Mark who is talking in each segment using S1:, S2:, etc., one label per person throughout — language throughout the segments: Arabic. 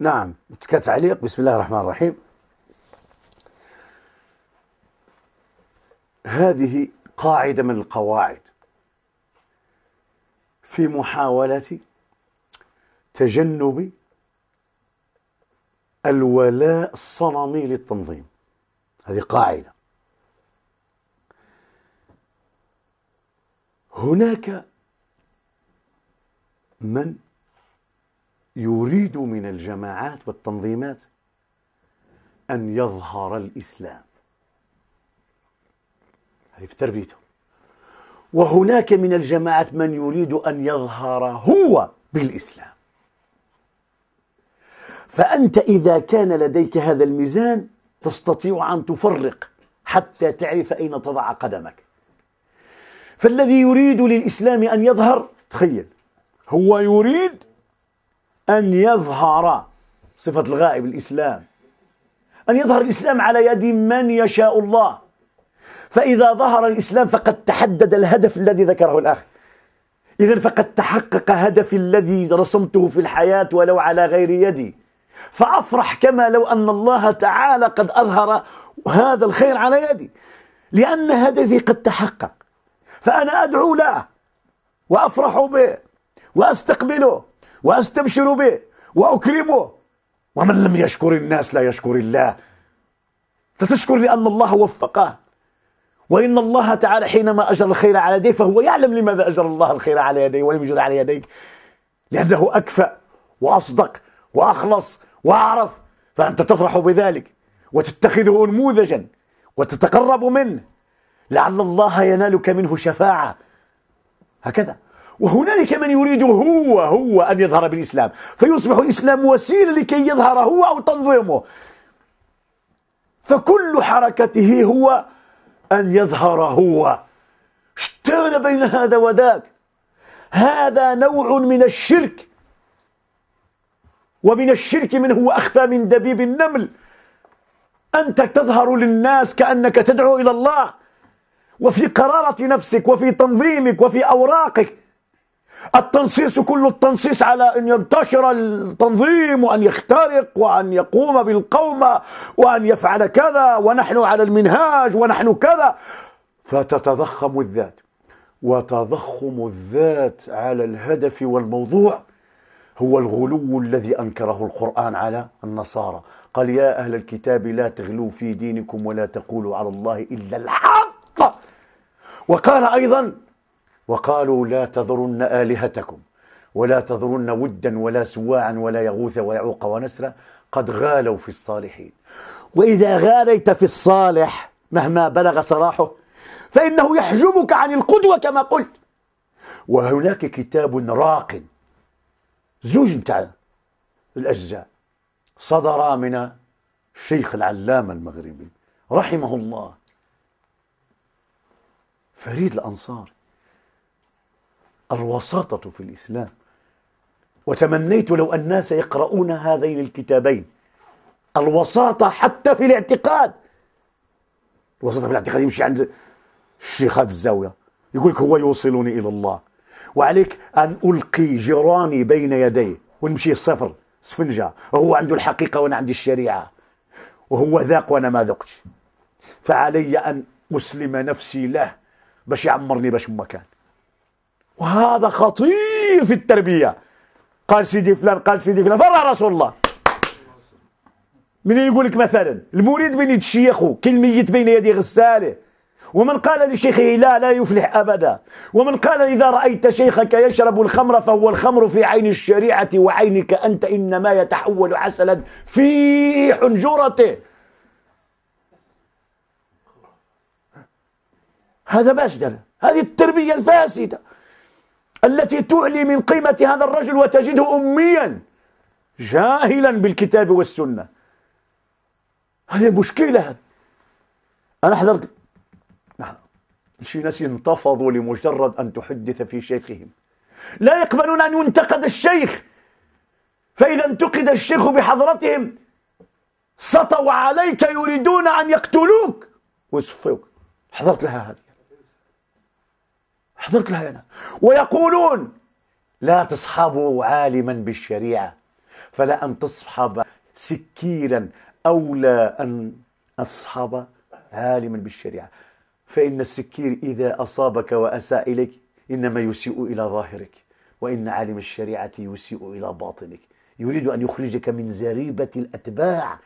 S1: نعم كتعليق بسم الله الرحمن الرحيم هذه قاعدة من القواعد في محاولة تجنب الولاء الصنمي للتنظيم هذه قاعدة هناك من يريد من الجماعات والتنظيمات أن يظهر الإسلام هذه في تربيته وهناك من الجماعات من يريد أن يظهر هو بالإسلام فأنت إذا كان لديك هذا الميزان تستطيع أن تفرق حتى تعرف أين تضع قدمك فالذي يريد للإسلام أن يظهر تخيل هو يريد أن يظهر صفة الغائب الإسلام أن يظهر الإسلام على يد من يشاء الله فإذا ظهر الإسلام فقد تحدد الهدف الذي ذكره الأخ إذا فقد تحقق هدفي الذي رسمته في الحياة ولو على غير يدي فأفرح كما لو أن الله تعالى قد أظهر هذا الخير على يدي لأن هدفي قد تحقق فأنا أدعو له وأفرح به وأستقبله وأستبشر به وأكرمه ومن لم يشكر الناس لا يشكر الله فتشكر لأن الله وفقه وإن الله تعالى حينما أجر الخير على يديه فهو يعلم لماذا أجر الله الخير على يديه ولم يجر على يديك لأنه أكفأ وأصدق وأخلص وأعرف فأنت تفرح بذلك وتتخذه نموذجا وتتقرب منه لعل الله ينالك منه شفاعة هكذا وهنالك من يريد هو هو أن يظهر بالإسلام فيصبح الإسلام وسيلة لكي يظهر هو أو تنظيمه فكل حركته هو أن يظهر هو اشتغل بين هذا وذاك هذا نوع من الشرك ومن الشرك من هو أخفى من دبيب النمل أنت تظهر للناس كأنك تدعو إلى الله وفي قرارة نفسك وفي تنظيمك وفي أوراقك التنصيص كل التنصيص على أن ينتشر التنظيم وأن يخترق وأن يقوم بالقومة وأن يفعل كذا ونحن على المنهاج ونحن كذا فتتضخم الذات وتضخم الذات على الهدف والموضوع هو الغلو الذي أنكره القرآن على النصارى قال يا أهل الكتاب لا تغلوا في دينكم ولا تقولوا على الله إلا الحق وقال أيضا وقالوا لا تذرن آلهتكم ولا تذرن ودا ولا سواعا ولا يغوث ويعوق ونسرا قد غالوا في الصالحين وإذا غاليت في الصالح مهما بلغ صلاحه فإنه يحجبك عن القدوة كما قلت وهناك كتاب راق زوج نتاع الأجزاء صدر من الشيخ العلامة المغربي رحمه الله فريد الأنصاري الوساطة في الإسلام وتمنيت لو الناس يقرؤون هذين الكتابين الوساطة حتى في الاعتقاد الوساطة في الاعتقاد يمشي عند الشيخات الزاوية يقول لك هو يوصلني إلى الله وعليك أن ألقي جيراني بين يديه ونمشي صفر سفنجة وهو عنده الحقيقة وأنا عندي الشريعة وهو ذاق وأنا ما ذقتش فعلي أن أسلم نفسي له باش يعمرني باش مكان وهذا خطير في التربية قال سيدي فلان قال سيدي فلان فرع رسول الله من يقول لك مثلا المريد بين يد شيخه كالميت بين يدي غساله ومن قال لشيخه لا لا يفلح أبدا ومن قال إذا رأيت شيخك يشرب الخمر فهو الخمر في عين الشريعة وعينك أنت إنما يتحول عسلا في حنجرته هذا بشدل هذه التربية الفاسدة التي تعلي من قيمة هذا الرجل وتجده أميا جاهلا بالكتاب والسنة هذه مشكلة هذه أنا حضرت شي ناس ينتفضوا لمجرد أن تحدث في شيخهم لا يقبلون أن ينتقد الشيخ فإذا انتقد الشيخ بحضرتهم سطوا عليك يريدون أن يقتلوك وصفوك حضرت لها هذه حضرت لها أنا ويقولون لا تصحبوا عالما بالشريعة فلا أن تصحب سكيرا أولى أن تصحب عالما بالشريعة فإن السكير إذا أصابك وأساء إليك إنما يسيء إلى ظاهرك وإن عالم الشريعة يسيء إلى باطنك يريد أن يخرجك من زريبة الأتباع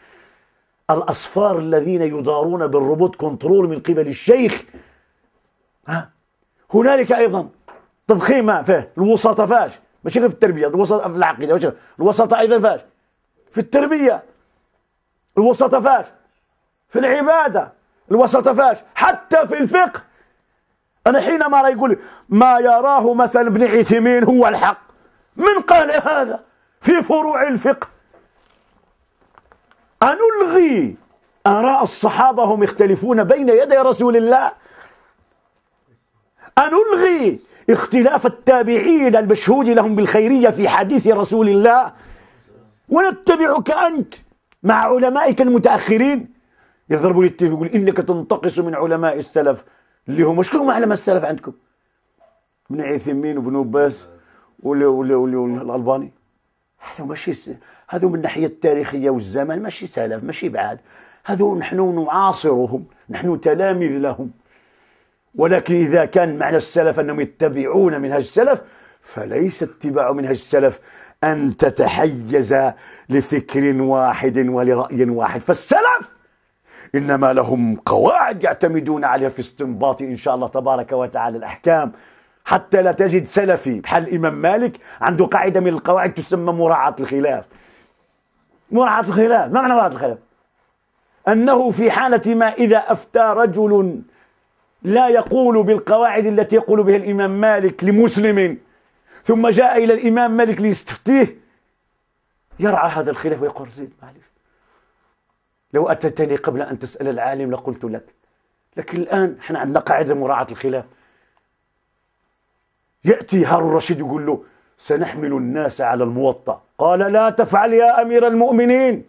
S1: الأصفار الذين يدارون بالروبوت كنترول من قبل الشيخ ها هنالك ايضا تضخيم ما فيه الوسطاء فاش ماشي غير في التربيه الوسطاء في العقيده الوسطاء ايضا فاش في التربيه الوسطاء فاش في العباده الوسطاء فاش حتى في الفقه انا حينما راه يقول ما يراه مثل ابن عثيمين هو الحق من قال هذا في فروع الفقه أنلغي آراء الصحابة هم يختلفون بين يدي رسول الله أن ألغي اختلاف التابعين المشهود لهم بالخيرية في حديث رسول الله ونتبعك أنت مع علمائك المتأخرين يضربوا لي التيف يقول إنك تنتقص من علماء السلف اللي هم شكون علماء السلف عندكم ابن عثيمين وابن عباس والألباني هذا ماشي هذو من الناحية التاريخية والزمن ماشي سلف ماشي بعاد هذو نحن نعاصرهم نحن تلاميذ لهم ولكن إذا كان معنى السلف أنهم يتبعون منهج السلف فليس اتباع منهج السلف أن تتحيز لفكر واحد ولرأي واحد فالسلف إنما لهم قواعد يعتمدون عليها في استنباط إن شاء الله تبارك وتعالى الأحكام حتى لا تجد سلفي بحال الإمام مالك عنده قاعدة من القواعد تسمى مراعاة الخلاف مراعاة الخلاف ما معنى مراعاة الخلاف؟ أنه في حالة ما إذا أفتى رجل لا يقول بالقواعد التي يقول بها الإمام مالك لمسلم ثم جاء إلى الإمام مالك ليستفتيه يرعى هذا الخلاف ويقول زيد معلش لو أتتني قبل أن تسأل العالم لقلت لك لكن الآن احنا عندنا قاعدة مراعاة الخلاف يأتي هارون الرشيد يقول له سنحمل الناس على الموطأ قال لا تفعل يا أمير المؤمنين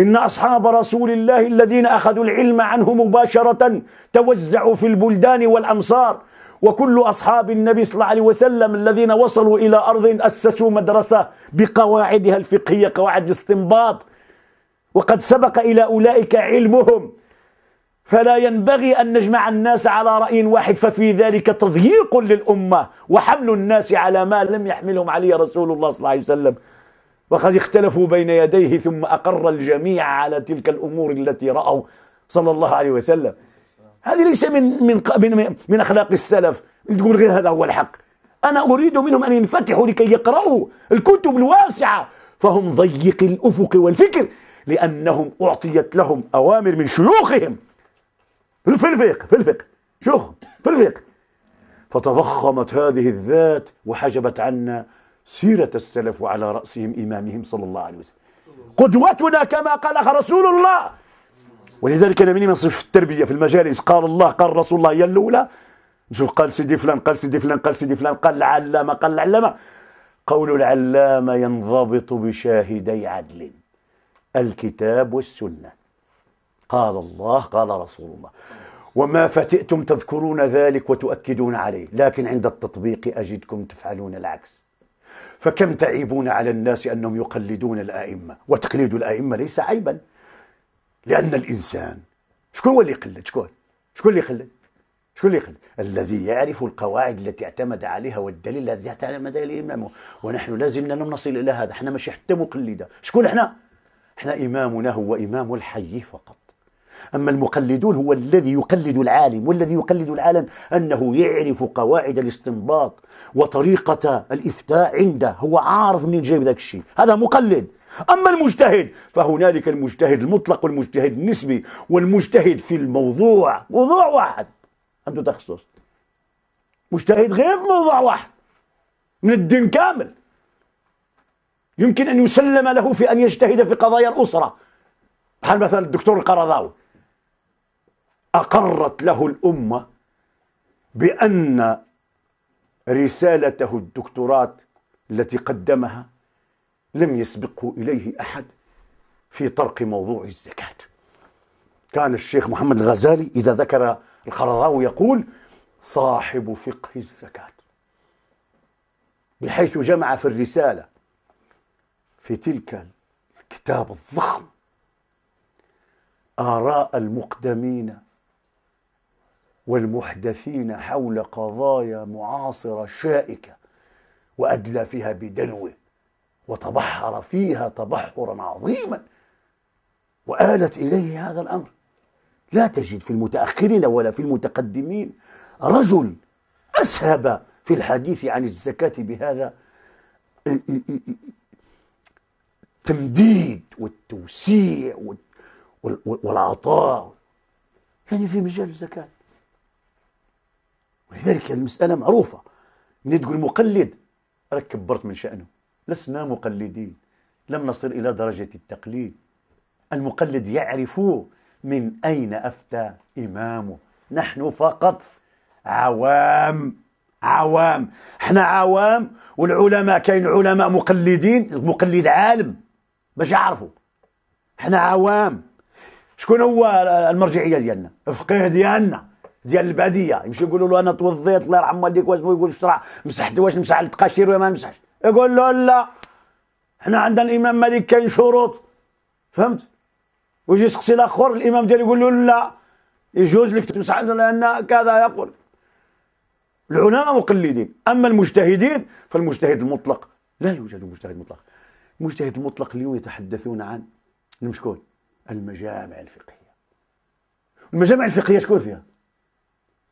S1: إن أصحاب رسول الله الذين أخذوا العلم عنه مباشرة توزعوا في البلدان والأمصار وكل أصحاب النبي صلى الله عليه وسلم الذين وصلوا إلى أرض أسسوا مدرسة بقواعدها الفقهية قواعد الاستنباط وقد سبق إلى أولئك علمهم فلا ينبغي أن نجمع الناس على رأي واحد ففي ذلك تضييق للأمة وحمل الناس على ما لم يحملهم عليه رسول الله صلى الله عليه وسلم وقد اختلفوا بين يديه ثم أقر الجميع على تلك الأمور التي رأوا صلى الله عليه وسلم هذه ليس من من من, من أخلاق السلف تقول غير هذا هو الحق أنا أريد منهم أن ينفتحوا لكي يقرأوا الكتب الواسعة فهم ضيق الأفق والفكر لأنهم أعطيت لهم أوامر من شيوخهم في الفقه في الفقه شيوخ في الفقه فتضخمت هذه الذات وحجبت عنا سيرة السلف وعلى رأسهم إمامهم صلى الله عليه وسلم قدوتنا كما قال رسول الله ولذلك أنا مني من صف التربية في المجالس قال الله قال رسول الله هي الأولى نشوف قال سيدي فلان قال سيدي فلان قال سيدي فلان قال العلامة قال العلامة قول العلامة ينضبط بشاهدي عدل الكتاب والسنة قال الله قال رسول الله وما فتئتم تذكرون ذلك وتؤكدون عليه لكن عند التطبيق أجدكم تفعلون العكس فكم تعيبون على الناس أنهم يقلدون الأئمة وتقليد الأئمة ليس عيبا لأن الإنسان شكون هو اللي يقلد شكون شكون اللي يقلد شكون اللي يقلد الذي يعرف القواعد التي اعتمد عليها والدليل الذي اعتمد عليه إمامه ونحن لازمنا نصل إلى هذا احنا ماشي حتى مقلدة شكون احنا احنا إمامنا هو إمام الحي فقط أما المقلدون هو الذي يقلد العالم والذي يقلد العالم أنه يعرف قواعد الاستنباط وطريقة الإفتاء عنده هو عارف منين جايب ذاك الشيء هذا مقلد أما المجتهد فهنالك المجتهد المطلق والمجتهد النسبي والمجتهد في الموضوع موضوع واحد عنده تخصص مجتهد غير موضوع واحد من الدين كامل يمكن أن يسلم له في أن يجتهد في قضايا الأسرة بحال مثلا الدكتور القرضاوي أقرت له الأمة بأن رسالته الدكتوراه التي قدمها لم يسبقه إليه أحد في طرق موضوع الزكاة كان الشيخ محمد الغزالي إذا ذكر الخرراوي يقول صاحب فقه الزكاة بحيث جمع في الرسالة في تلك الكتاب الضخم آراء المقدمين والمحدثين حول قضايا معاصرة شائكة وأدلى فيها بدلوه وتبحر فيها تبحرا عظيما وآلت إليه هذا الأمر لا تجد في المتأخرين ولا في المتقدمين رجل أسهب في الحديث عن الزكاة بهذا التمديد والتوسيع والعطاء يعني في مجال الزكاه ولذلك المسألة معروفة من تقول مقلد راك كبرت من شأنه لسنا مقلدين لم نصل إلى درجة التقليد المقلد يعرف من أين أفتى إمامه نحن فقط عوام عوام احنا عوام والعلماء كاين علماء مقلدين المقلد عالم باش يعرفوا احنا عوام شكون هو المرجعيه ديالنا الفقيه ديالنا ديال البعديه يمشي يقولوا له انا توضيت الله يرحم والديك واش يقول الشرع مسحت واش مسح التقاشير ولا ما مسحش يقول له لا حنا عندنا الامام مالك كاين شروط فهمت ويجي يسقسي الاخر الامام ديالو يقول له لا يجوز لك تمسح لان كذا يقول العلماء مقلدين اما المجتهدين فالمجتهد المطلق لا يوجد مجتهد مطلق المجتهد المطلق اليوم يتحدثون عن المشكول المجامع الفقهيه المجامع الفقهيه شكون فيها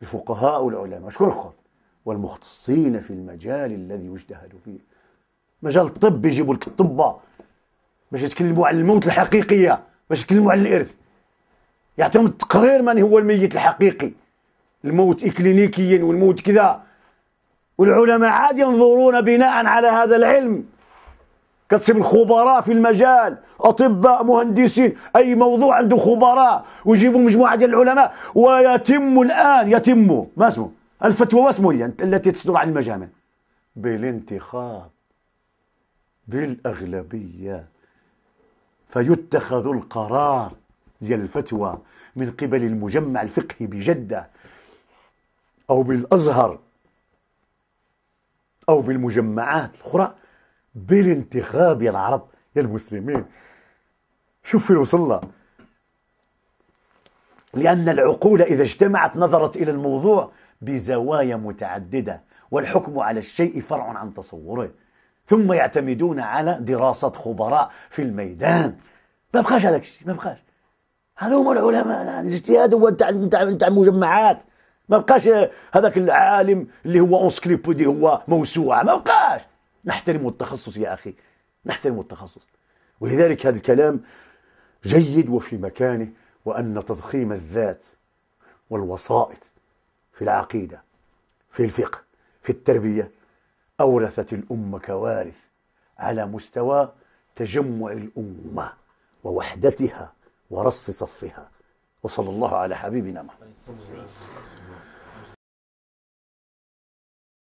S1: الفقهاء والعلماء شكون الاخر والمختصين في المجال الذي يجتهد فيه مجال الطب يجيبوا لك الطبه باش يتكلموا على الموت الحقيقيه باش يتكلموا على الارث يعطيهم التقرير من هو الميت الحقيقي الموت اكلينيكيا والموت كذا والعلماء عاد ينظرون بناء على هذا العلم كتصيب الخبراء في المجال اطباء مهندسين اي موضوع عنده خبراء ويجيبوا مجموعه ديال العلماء ويتم الان يتم ما اسمه الفتوى واسمه التي تصدر عن المجامع بالانتخاب بالاغلبيه فيتخذ القرار ديال الفتوى من قبل المجمع الفقهي بجده او بالازهر او بالمجمعات الاخرى بالانتخاب يا العرب يا المسلمين شوف فين وصلنا لأن العقول إذا اجتمعت نظرت إلى الموضوع بزوايا متعددة والحكم على الشيء فرع عن تصوره ثم يعتمدون على دراسة خبراء في الميدان ما بقاش هذاك الشيء ما بقاش هذا هما العلماء الان الاجتهاد هو تاع تاع تاع مجمعات ما بقاش هذاك العالم اللي هو اونسكليبودي هو موسوعه ما بقاش نحترم التخصص يا أخي نحترم التخصص ولذلك هذا الكلام جيد وفي مكانه وأن تضخيم الذات والوسائط في العقيدة في الفقه في التربية أورثت الأمة كوارث على مستوى تجمع الأمة ووحدتها ورص صفها وصلى الله على حبيبنا محمد